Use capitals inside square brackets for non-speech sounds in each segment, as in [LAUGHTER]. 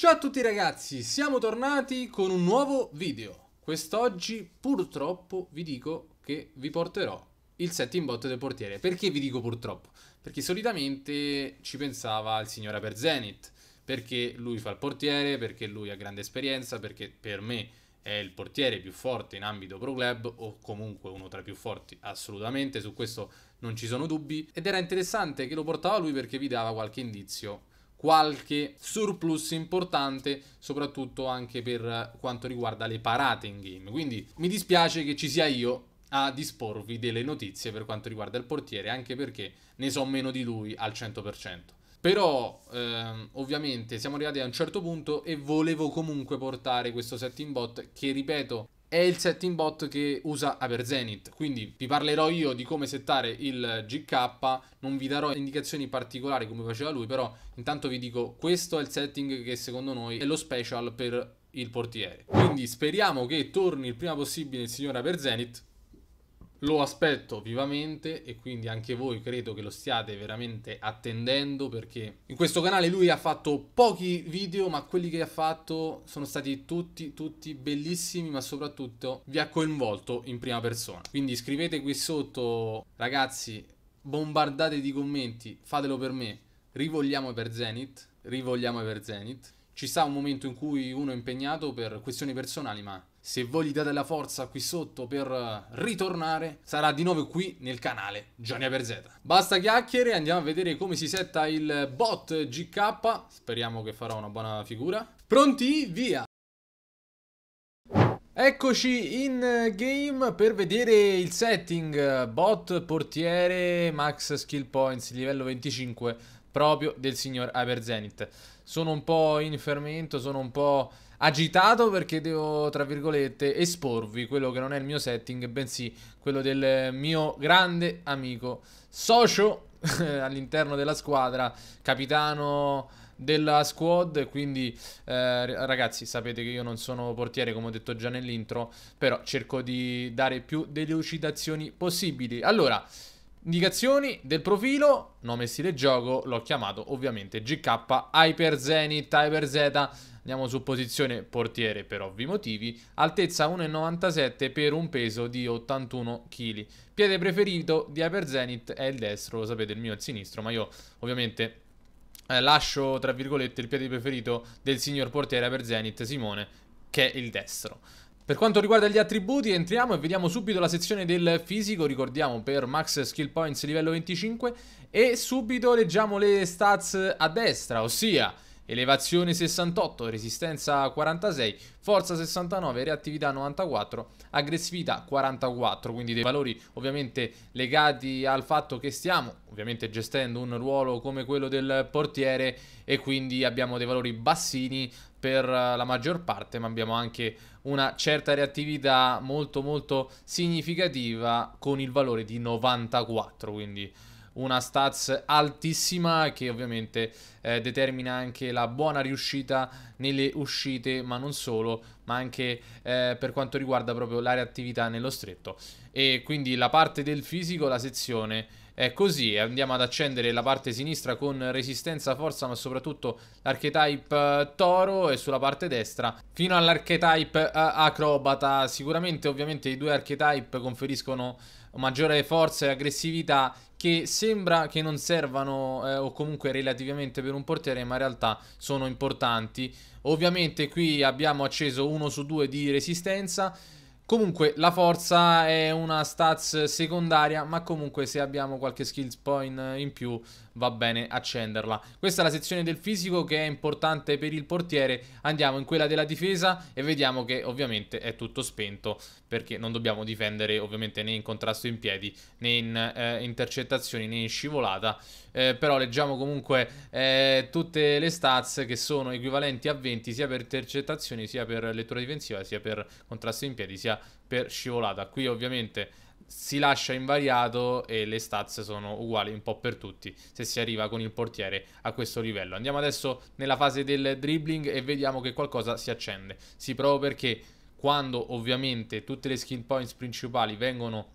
Ciao a tutti ragazzi, siamo tornati con un nuovo video. Quest'oggi purtroppo vi dico che vi porterò il set in botto del portiere. Perché vi dico purtroppo? Perché solitamente ci pensava il signore per Zenith, perché lui fa il portiere, perché lui ha grande esperienza, perché per me è il portiere più forte in ambito pro club o comunque uno tra i più forti assolutamente, su questo non ci sono dubbi ed era interessante che lo portava lui perché vi dava qualche indizio qualche surplus importante, soprattutto anche per quanto riguarda le parate in game. Quindi mi dispiace che ci sia io a disporvi delle notizie per quanto riguarda il portiere, anche perché ne so meno di lui al 100%. Però ehm, ovviamente siamo arrivati a un certo punto e volevo comunque portare questo setting bot che ripeto è il setting bot che usa Averzenit. Quindi vi parlerò io di come settare il GK, non vi darò indicazioni particolari come faceva lui, però intanto vi dico questo è il setting che secondo noi è lo special per il portiere. Quindi speriamo che torni il prima possibile il signor Averzenit lo aspetto vivamente e quindi anche voi credo che lo stiate veramente attendendo perché in questo canale lui ha fatto pochi video ma quelli che ha fatto sono stati tutti tutti bellissimi ma soprattutto vi ha coinvolto in prima persona. Quindi scrivete qui sotto ragazzi bombardate di commenti, fatelo per me, rivogliamo per Zenith, rivogliamo per Zenith. Ci sta un momento in cui uno è impegnato per questioni personali ma se voi gli date la forza qui sotto per eh, ritornare, sarà di nuovo qui nel canale Gianni Aperzeta. Basta chiacchiere, andiamo a vedere come si setta il bot GK, speriamo che farà una buona figura. Pronti? Via! Eccoci in game per vedere il setting bot, portiere, max skill points, livello 25 proprio del signor Aperzenit. Sono un po' in fermento, sono un po' agitato perché devo, tra virgolette, esporvi quello che non è il mio setting, bensì quello del mio grande amico socio [LAUGHS] all'interno della squadra, capitano della squad. Quindi, eh, ragazzi, sapete che io non sono portiere, come ho detto già nell'intro, però cerco di dare più delucidazioni possibili. Allora. Indicazioni del profilo, nome e stile gioco, l'ho chiamato ovviamente GK Hyper Zenith, Hyper Z. Andiamo su posizione portiere per ovvi motivi, altezza 1,97 per un peso di 81 kg. Piede preferito di Hyper Zenith è il destro, lo sapete, il mio è il sinistro, ma io ovviamente eh, lascio tra virgolette il piede preferito del signor portiere Hyper Zenith Simone, che è il destro. Per quanto riguarda gli attributi entriamo e vediamo subito la sezione del fisico, ricordiamo per max skill points livello 25 e subito leggiamo le stats a destra, ossia elevazione 68, resistenza 46, forza 69, reattività 94, aggressività 44, quindi dei valori ovviamente legati al fatto che stiamo ovviamente gestendo un ruolo come quello del portiere e quindi abbiamo dei valori bassini per la maggior parte, ma abbiamo anche una certa reattività molto molto significativa con il valore di 94, quindi una stats altissima che ovviamente eh, determina anche la buona riuscita nelle uscite, ma non solo, ma anche eh, per quanto riguarda proprio la reattività nello stretto. E quindi la parte del fisico, la sezione è così. Andiamo ad accendere la parte sinistra con resistenza, forza, ma soprattutto l'archetype eh, toro e sulla parte destra fino all'archetype eh, acrobata. Sicuramente ovviamente i due archetype conferiscono maggiore forza e aggressività che sembra che non servano eh, o comunque relativamente per un portiere ma in realtà sono importanti ovviamente qui abbiamo acceso 1 su 2 di resistenza Comunque la forza è una stats secondaria ma comunque se abbiamo qualche skill point in più va bene accenderla. Questa è la sezione del fisico che è importante per il portiere, andiamo in quella della difesa e vediamo che ovviamente è tutto spento perché non dobbiamo difendere ovviamente né in contrasto in piedi né in eh, intercettazioni né in scivolata, eh, però leggiamo comunque eh, tutte le stats che sono equivalenti a 20 sia per intercettazioni sia per lettura difensiva sia per contrasto in piedi sia per scivolata. Qui ovviamente si lascia invariato e le stats sono uguali un po' per tutti se si arriva con il portiere a questo livello. Andiamo adesso nella fase del dribbling e vediamo che qualcosa si accende. Si prova perché quando ovviamente tutte le skin points principali vengono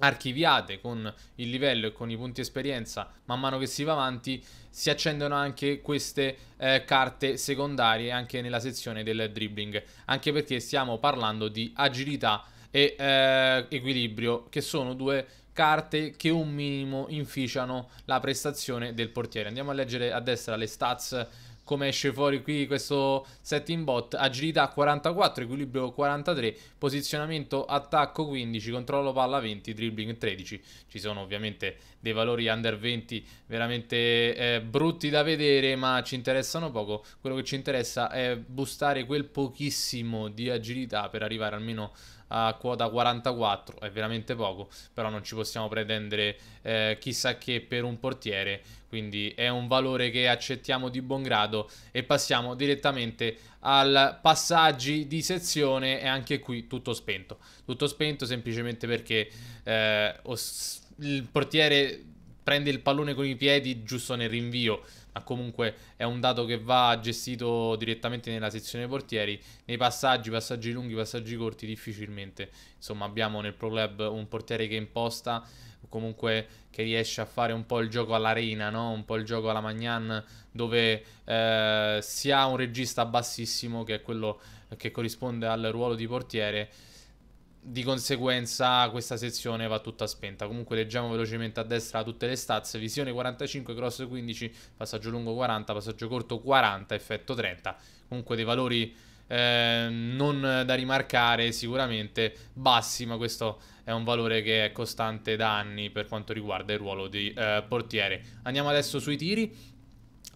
archiviate con il livello e con i punti esperienza man mano che si va avanti si accendono anche queste eh, carte secondarie anche nella sezione del dribbling anche perché stiamo parlando di agilità e eh, Equilibrio, che sono due carte che un minimo inficiano la prestazione del portiere. Andiamo a leggere a destra le stats come esce fuori qui questo setting bot, agilità 44, equilibrio 43, posizionamento attacco 15, controllo palla 20, dribbling 13. Ci sono ovviamente dei valori under 20 veramente eh, brutti da vedere, ma ci interessano poco. Quello che ci interessa è boostare quel pochissimo di agilità per arrivare almeno a a quota 44 è veramente poco, però non ci possiamo pretendere eh, chissà che per un portiere, quindi è un valore che accettiamo di buon grado e passiamo direttamente al passaggi di sezione e anche qui tutto spento, tutto spento semplicemente perché eh, il portiere prende il pallone con i piedi giusto nel rinvio, comunque è un dato che va gestito direttamente nella sezione portieri. Nei passaggi, passaggi lunghi, passaggi corti, difficilmente. Insomma, abbiamo nel Pro Club un portiere che imposta, comunque che riesce a fare un po' il gioco all'arena, no? un po' il gioco alla Magnan, dove eh, si ha un regista bassissimo, che è quello che corrisponde al ruolo di portiere di conseguenza questa sezione va tutta spenta. Comunque leggiamo velocemente a destra tutte le stats. Visione 45, cross 15, passaggio lungo 40, passaggio corto 40, effetto 30. Comunque dei valori eh, non da rimarcare sicuramente bassi, ma questo è un valore che è costante da anni per quanto riguarda il ruolo di eh, portiere. Andiamo adesso sui tiri.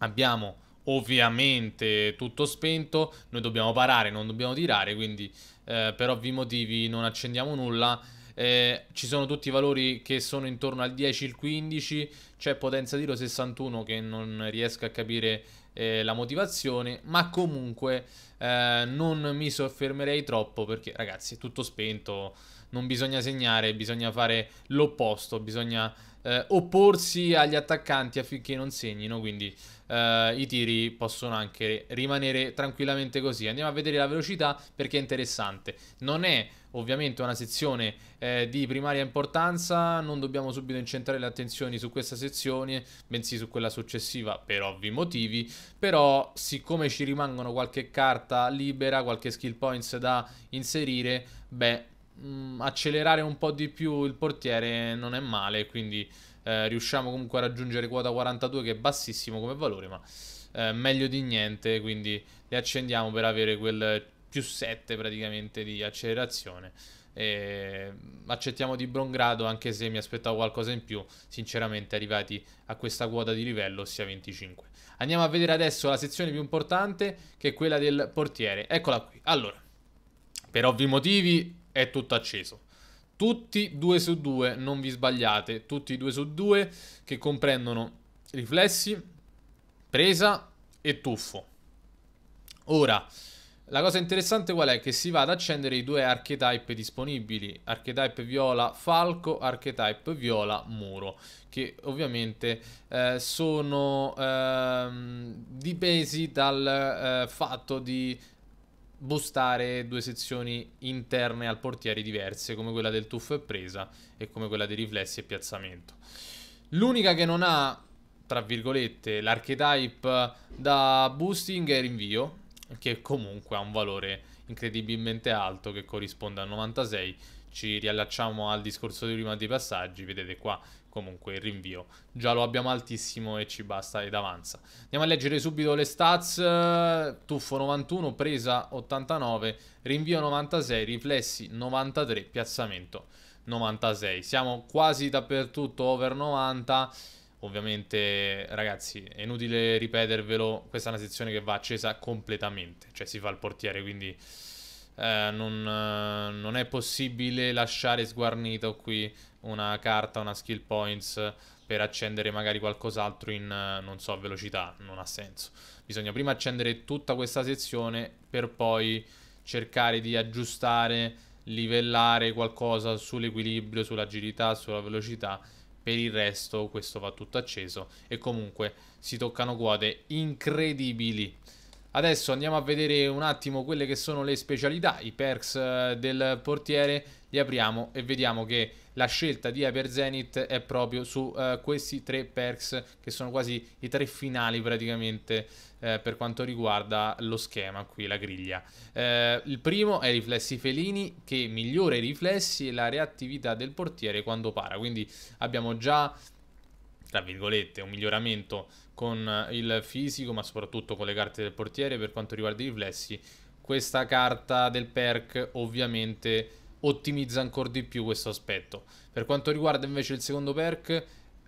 Abbiamo ovviamente tutto spento, noi dobbiamo parare, non dobbiamo tirare, quindi eh, per ovvi motivi non accendiamo nulla. Eh, ci sono tutti i valori che sono intorno al 10, il 15, c'è potenza tiro 61 che non riesco a capire eh, la motivazione, ma comunque eh, non mi soffermerei troppo perché ragazzi è tutto spento, non bisogna segnare, bisogna fare l'opposto, bisogna eh, opporsi agli attaccanti affinché non segnino, quindi eh, i tiri possono anche rimanere tranquillamente così. Andiamo a vedere la velocità perché è interessante. Non è ovviamente una sezione eh, di primaria importanza, non dobbiamo subito incentrare le attenzioni su questa sezione, bensì su quella successiva per ovvi motivi, però siccome ci rimangono qualche carta libera, qualche skill points da inserire, beh mh, mm, accelerare un po' di più il portiere non è male, quindi eh, riusciamo comunque a raggiungere quota 42 che è bassissimo come valore, ma eh, meglio di niente, quindi le accendiamo per avere quel più 7 praticamente di accelerazione. E mm, accettiamo di grado anche se mi aspettavo qualcosa in più sinceramente arrivati a questa quota di livello ossia 25 andiamo a vedere adesso la sezione più importante che è quella del portiere eccola qui allora per ovvi motivi è tutto acceso. Tutti 2 su 2, non vi sbagliate, tutti 2 su 2 che comprendono riflessi, presa e tuffo. Ora, la cosa interessante qual è? Che si va ad accendere i due archetype disponibili, archetype viola falco, archetype viola muro, che ovviamente eh, sono eh, dipesi dal eh, fatto di bustare due sezioni interne al portiere diverse, come quella del tuffo e presa e come quella dei riflessi e piazzamento. L'unica che non ha, tra virgolette, l'archetype da boosting è rinvio, che comunque ha un valore incredibilmente alto che corrisponde al 96. Ci riallacciamo al discorso di prima dei passaggi, vedete qua comunque il rinvio già lo abbiamo altissimo e ci basta ed avanza. Andiamo a leggere subito le stats, tuffo 91, presa 89, rinvio 96, riflessi 93, piazzamento 96. Siamo quasi dappertutto over 90. Ovviamente, ragazzi, è inutile ripetervelo, questa è una sezione che va accesa completamente, cioè si fa il portiere, quindi eh, non, eh, non è possibile lasciare sguarnito qui una carta, una skill points per accendere magari qualcos'altro in, eh, non so, velocità, non ha senso. Bisogna prima accendere tutta questa sezione per poi cercare di aggiustare, livellare qualcosa sull'equilibrio, sull'agilità, sulla velocità. Per il resto questo va tutto acceso e comunque si toccano quote incredibili. Adesso andiamo a vedere un attimo quelle che sono le specialità, i perks eh, del portiere, li apriamo e vediamo che la scelta di Hyper Zenith è proprio su uh, questi tre perks che sono quasi i tre finali praticamente uh, per quanto riguarda lo schema qui, la griglia. Uh, il primo è i riflessi felini che migliora i riflessi e la reattività del portiere quando para, quindi abbiamo già tra virgolette, un miglioramento con eh, il fisico, ma soprattutto con le carte del portiere per quanto riguarda i riflessi. Questa carta del perk ovviamente ottimizza ancora di più questo aspetto. Per quanto riguarda invece il secondo perk,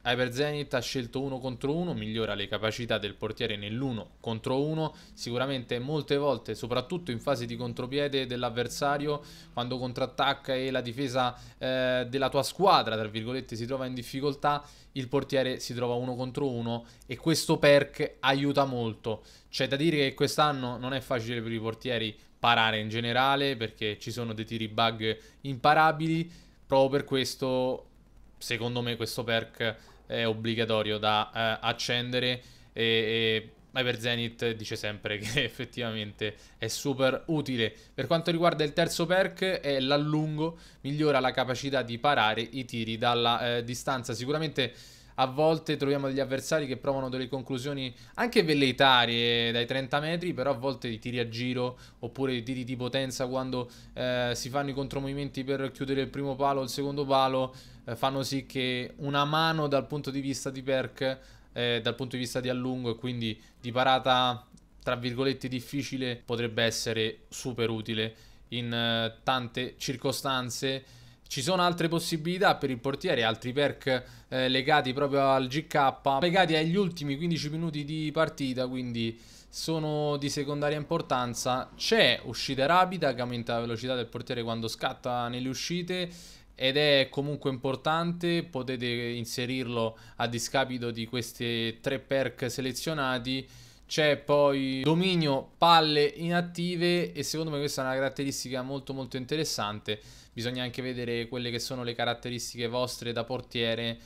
Hyper ha scelto uno contro uno, migliora le capacità del portiere nell'uno contro uno, sicuramente molte volte, soprattutto in fase di contropiede dell'avversario, quando contrattacca e la difesa eh, della tua squadra, tra virgolette, si trova in difficoltà, il portiere si trova uno contro uno e questo perk aiuta molto. C'è da dire che quest'anno non è facile per i portieri parare in generale perché ci sono dei tiri bug imparabili, proprio per questo secondo me questo perk è obbligatorio da uh, accendere e, e Hyper Zenith dice sempre che [LAUGHS] effettivamente è super utile. Per quanto riguarda il terzo perk è l'allungo, migliora la capacità di parare i tiri dalla eh, distanza. Sicuramente a volte troviamo degli avversari che provano delle conclusioni anche velleitarie eh, dai 30 metri, però a volte di tiri a giro oppure di tiri di potenza quando eh, si fanno i contromovimenti per chiudere il primo palo o il secondo palo, eh, fanno sì che una mano dal punto di vista di perk, eh, dal punto di vista di allungo e quindi di parata tra virgolette difficile potrebbe essere super utile in eh, tante circostanze ci sono altre possibilità per il portiere, altri perk eh, legati proprio al GK, legati agli ultimi 15 minuti di partita, quindi sono di secondaria importanza. C'è uscita rapida che aumenta la velocità del portiere quando scatta nelle uscite ed è comunque importante, potete inserirlo a discapito di questi tre perk selezionati c'è poi dominio palle inattive e secondo me questa è una caratteristica molto molto interessante. Bisogna anche vedere quelle che sono le caratteristiche vostre da portiere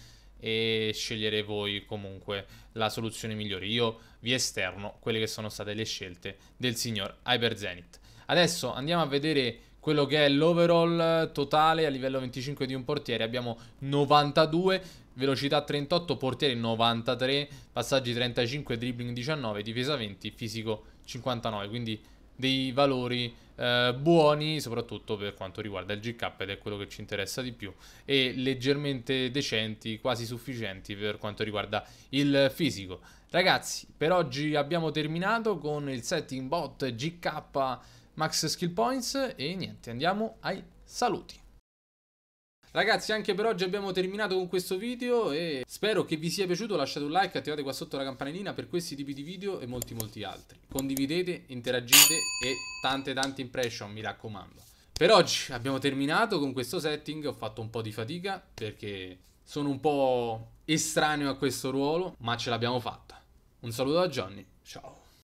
e scegliere voi comunque la soluzione migliore. Io vi esterno quelle che sono state le scelte del signor Hyper Zenith. Adesso andiamo a vedere quello che è l'overall totale a livello 25 di un portiere. Abbiamo 92 velocità 38, portiere 93, passaggi 35, dribbling 19, difesa 20, fisico 59, quindi dei valori eh, buoni soprattutto per quanto riguarda il GK ed è quello che ci interessa di più e leggermente decenti, quasi sufficienti per quanto riguarda il fisico. Ragazzi, per oggi abbiamo terminato con il setting bot GK Max Skill Points e niente, andiamo ai saluti. Ragazzi anche per oggi abbiamo terminato con questo video e spero che vi sia piaciuto, lasciate un like, attivate qua sotto la campanellina per questi tipi di video e molti molti altri. Condividete, interagite e tante tante impression mi raccomando. Per oggi abbiamo terminato con questo setting, ho fatto un po' di fatica perché sono un po' estraneo a questo ruolo ma ce l'abbiamo fatta. Un saluto da Johnny, ciao!